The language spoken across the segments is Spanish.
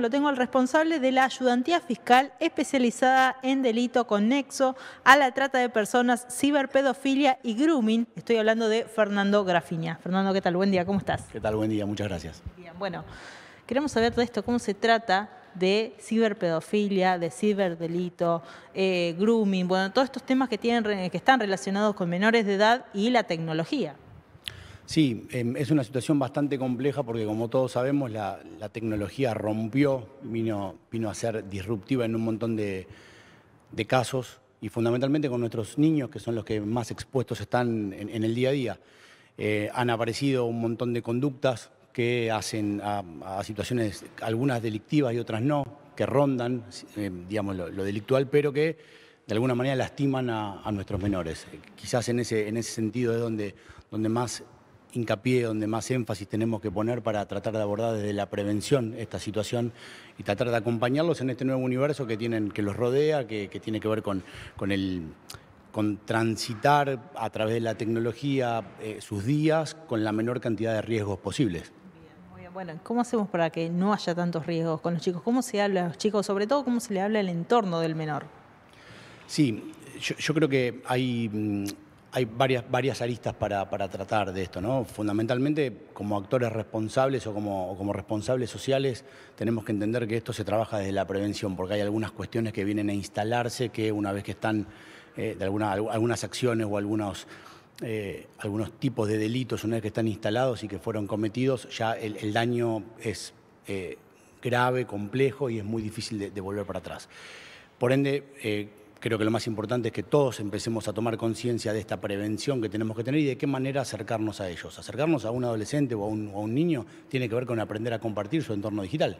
Lo tengo al responsable de la ayudantía fiscal especializada en delito con nexo a la trata de personas, ciberpedofilia y grooming. Estoy hablando de Fernando Grafiña. Fernando, ¿qué tal? Buen día, ¿cómo estás? ¿Qué tal? Buen día, muchas gracias. Bien, bueno, queremos saber de esto, cómo se trata de ciberpedofilia, de ciberdelito, eh, grooming, bueno, todos estos temas que, tienen, que están relacionados con menores de edad y la tecnología. Sí, em, es una situación bastante compleja porque como todos sabemos la, tecnología rompió, vino, vino, a ser disruptiva en un montón de, casos y fundamentalmente con nuestros niños que son los que más expuestos están en, el día a día. Eh, han aparecido un montón de conductas que hacen a, situaciones, algunas delictivas y otras no, que rondan, eh, digamos, lo, delictual, pero que de alguna manera lastiman a, nuestros menores. Quizás en ese, en ese sentido es donde, donde más hincapié, donde más énfasis tenemos que poner para tratar de abordar desde la prevención esta situación y tratar de acompañarlos en este nuevo universo que, tienen, que los rodea, que, tiene que ver con, con el con transitar a través de la tecnología eh, sus días con la menor cantidad de riesgos posibles. bueno, ¿cómo hacemos para que no haya tantos riesgos con los chicos? ¿Cómo se habla a los chicos? Sobre todo, ¿cómo se le habla al entorno del menor? Sí, yo creo que hay mm, hay varias, varias aristas para, tratar de esto, ¿no? Fundamentalmente, como actores responsables o como, como, responsables sociales, tenemos que entender que esto se trabaja desde la prevención, porque hay algunas cuestiones que vienen a instalarse que una vez que están eh, de alguna, algunas acciones o algunos, eh, algunos tipos de delitos, una vez que están instalados y que fueron cometidos, ya el, daño es eh, grave, complejo y es muy difícil de, de volver para atrás. Por ende, Creo que lo más importante es que todos empecemos a tomar conciencia de esta prevención que tenemos que tener y de qué manera acercarnos a ellos. Acercarnos a un adolescente o a un, niño tiene que ver con aprender a compartir su entorno digital.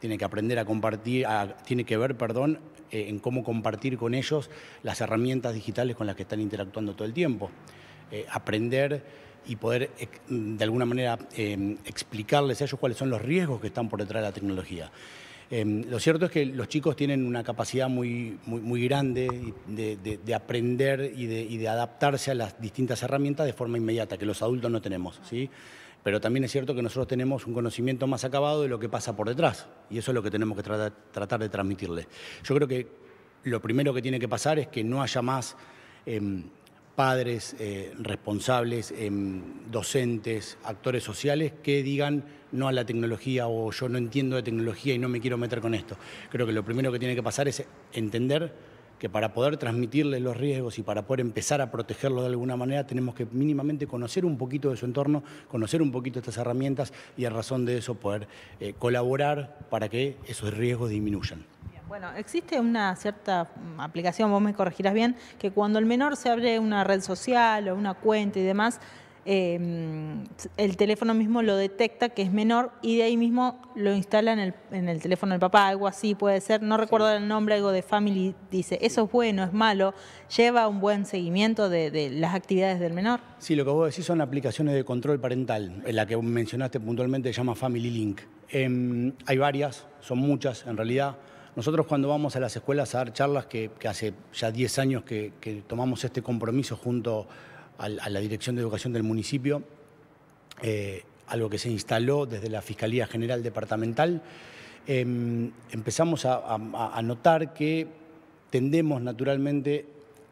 Tiene que aprender a compartir, tiene que ver, perdón, eh, en cómo compartir con ellos las herramientas digitales con las que están interactuando todo el tiempo. Eh, aprender y poder eh, de alguna manera explicarles a ellos cuáles son los riesgos que están por detrás de la tecnología. Em, lo cierto es que los chicos tienen una capacidad muy, muy, grande de, aprender y de, adaptarse a las distintas herramientas de forma inmediata, que los adultos no tenemos. ¿sí? Pero también es cierto que nosotros tenemos un conocimiento más acabado de lo que pasa por detrás, y eso es lo que tenemos que tratar de transmitirles. Yo creo que lo primero que tiene que pasar es que no haya más... Em, padres eh, responsables, em, docentes, actores sociales que digan no a la tecnología o yo no entiendo de tecnología y no me quiero meter con esto. Creo que lo primero que tiene que pasar es entender que para poder transmitirle los riesgos y para poder empezar a protegerlo de alguna manera tenemos que mínimamente conocer un poquito de su entorno, conocer un poquito estas herramientas y a razón de eso poder eh, colaborar para que esos riesgos disminuyan. Bueno, existe una cierta mm, aplicación, vos me corregirás bien, que cuando el menor se abre una red social o una cuenta y demás, em, el teléfono mismo lo detecta que es menor y de ahí mismo lo instala en el, en el teléfono del papá, algo así puede ser, no recuerdo el nombre, algo de Family, dice, eso es bueno, es malo, lleva un buen seguimiento de, las actividades del menor. Sí, lo que vos decís son aplicaciones de control parental, en la que mencionaste puntualmente se llama Family Link. Em, hay varias, son muchas en realidad nosotros cuando vamos a las escuelas a dar charlas, que, hace ya 10 años que, tomamos este compromiso junto a, la Dirección de Educación del municipio, eh, algo que se instaló desde la Fiscalía General Departamental, em, empezamos a, notar que tendemos naturalmente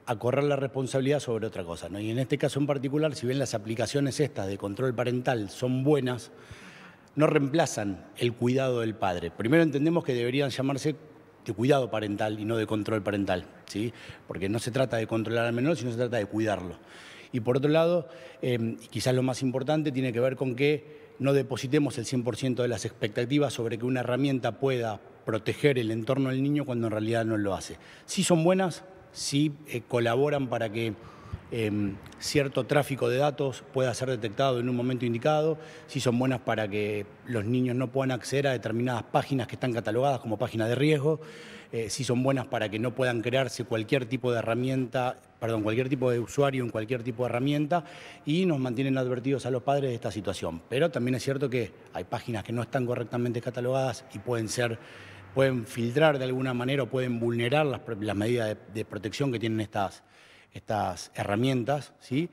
a correr la responsabilidad sobre otra cosa. Y en este caso en particular, si bien las aplicaciones estas de control parental son buenas, no reemplazan el cuidado del padre. Primero entendemos que deberían llamarse de cuidado parental y no de control parental, ¿sí? porque no se trata de controlar al menor, sino se trata de cuidarlo. Y por otro lado, em, quizás lo más importante tiene que ver con que no depositemos el 100% de las expectativas sobre que una herramienta pueda proteger el entorno del niño cuando en realidad no lo hace. Si son buenas, sí eh, colaboran para que Em, cierto tráfico de datos pueda ser detectado en un momento indicado, si son buenas para que los niños no puedan acceder a determinadas páginas que están catalogadas como páginas de riesgo, eh, si son buenas para que no puedan crearse cualquier tipo de herramienta, perdón, cualquier tipo de usuario en cualquier tipo de herramienta y nos mantienen advertidos a los padres de esta situación. Pero también es cierto que hay páginas que no están correctamente catalogadas y pueden ser pueden filtrar de alguna manera o pueden vulnerar las, medidas de protección que tienen estas, estas herramientas, ¿sí?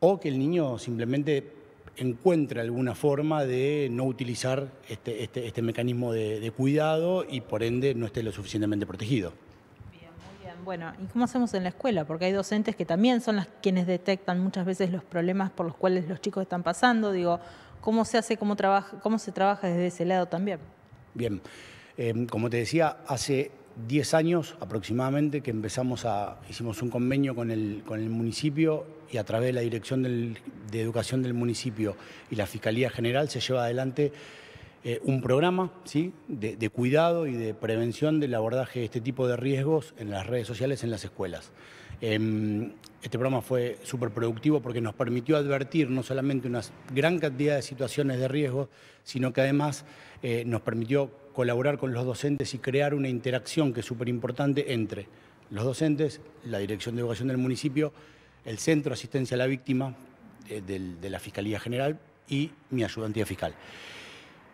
o que el niño simplemente encuentre alguna forma de no utilizar este, este, este mecanismo de, cuidado y por ende no esté lo suficientemente protegido. Bien, muy bien. Bueno, ¿y cómo hacemos en la escuela? Porque hay docentes que también son las quienes detectan muchas veces los problemas por los cuales los chicos están pasando. Digo, ¿cómo se hace, cómo, trabaja, cómo se trabaja desde ese lado también? Bien, eh, como te decía, hace 10 años aproximadamente que empezamos a, hicimos un convenio con el, con el municipio y a través de la Dirección de Educación del municipio y la Fiscalía General se lleva adelante eh, un programa ¿sí? De, cuidado y de prevención del abordaje de este tipo de riesgos en las redes sociales, en las escuelas. Em, este programa fue súper productivo porque nos permitió advertir no solamente una gran cantidad de situaciones de riesgo, sino que además eh, nos permitió colaborar con los docentes y crear una interacción que es súper importante entre los docentes, la Dirección de Educación del municipio, el Centro de Asistencia a la Víctima eh, de la Fiscalía General y mi ayudantía fiscal.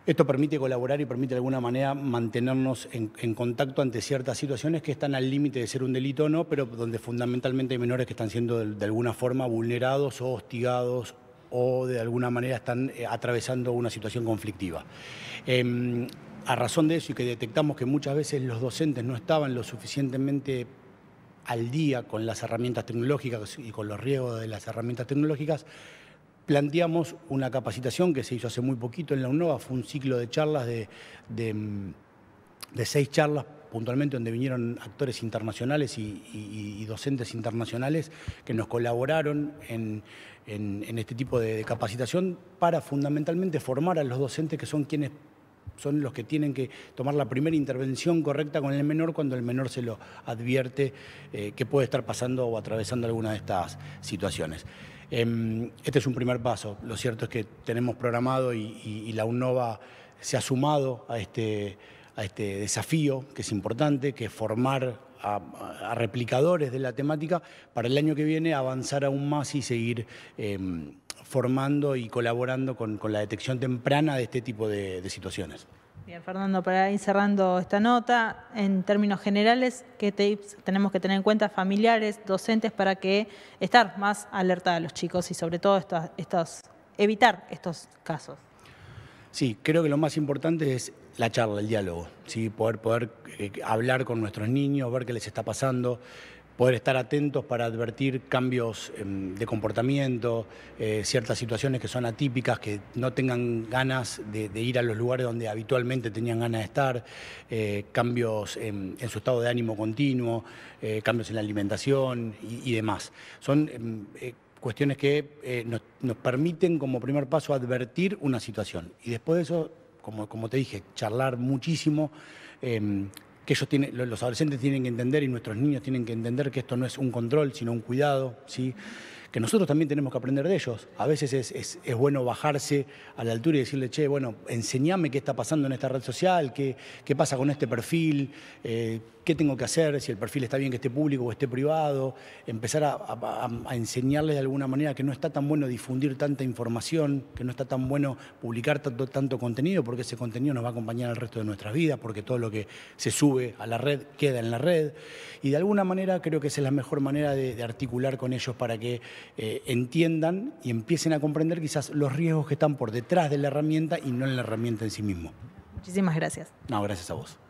Esto permite colaborar y permite de alguna manera mantenernos en, contacto ante ciertas situaciones que están al límite de ser un delito o no, pero donde fundamentalmente hay menores que están siendo de, alguna forma vulnerados o hostigados o de alguna manera están eh, atravesando una situación conflictiva. Em, a razón de eso y que detectamos que muchas veces los docentes no estaban lo suficientemente al día con las herramientas tecnológicas y con los riesgos de las herramientas tecnológicas, planteamos una capacitación que se hizo hace muy poquito en la UNOVA, fue un ciclo de charlas de, seis charlas puntualmente donde vinieron actores internacionales y, docentes internacionales que nos colaboraron en, este tipo de capacitación para fundamentalmente formar a los docentes que son quienes son los que tienen que tomar la primera intervención correcta con el menor cuando el menor se lo advierte eh, que puede estar pasando o atravesando alguna de estas situaciones. Em, este es un primer paso. Lo cierto es que tenemos programado y, la UNOVA se ha sumado a este, a este desafío que es importante, que es formar a, replicadores de la temática para el año que viene avanzar aún más y seguir... Em, formando y colaborando con, la detección temprana de este tipo de, situaciones. Bien, Fernando, para ir cerrando esta nota, en términos generales, ¿qué tips tenemos que tener en cuenta familiares, docentes, para que estar más alerta a los chicos y sobre todo estos, estos, evitar estos casos? Sí, creo que lo más importante es la charla, el diálogo, ¿sí? poder, poder eh, hablar con nuestros niños, ver qué les está pasando, poder estar atentos para advertir cambios em, de comportamiento, eh, ciertas situaciones que son atípicas, que no tengan ganas de, ir a los lugares donde habitualmente tenían ganas de estar, eh, cambios en, su estado de ánimo continuo, eh, cambios en la alimentación y, demás. Son em, cuestiones que nos, permiten como primer paso advertir una situación y después de eso, como, como te dije, charlar muchísimo em, que ellos tienen, los adolescentes tienen que entender y nuestros niños tienen que entender que esto no es un control, sino un cuidado, ¿sí? que nosotros también tenemos que aprender de ellos. A veces es, bueno bajarse a la altura y decirle, che, bueno, enseñame qué está pasando en esta red social, qué, pasa con este perfil, eh, qué tengo que hacer, si el perfil está bien que esté público o esté privado, empezar a, a, enseñarles de alguna manera que no está tan bueno difundir tanta información, que no está tan bueno publicar tanto, tanto contenido, porque ese contenido nos va a acompañar el resto de nuestras vidas, porque todo lo que se sube a la red queda en la red. Y de alguna manera creo que esa es la mejor manera de articular con ellos para que eh, entiendan y empiecen a comprender quizás los riesgos que están por detrás de la herramienta y no en la herramienta en sí mismo. Muchísimas gracias. No, gracias a vos.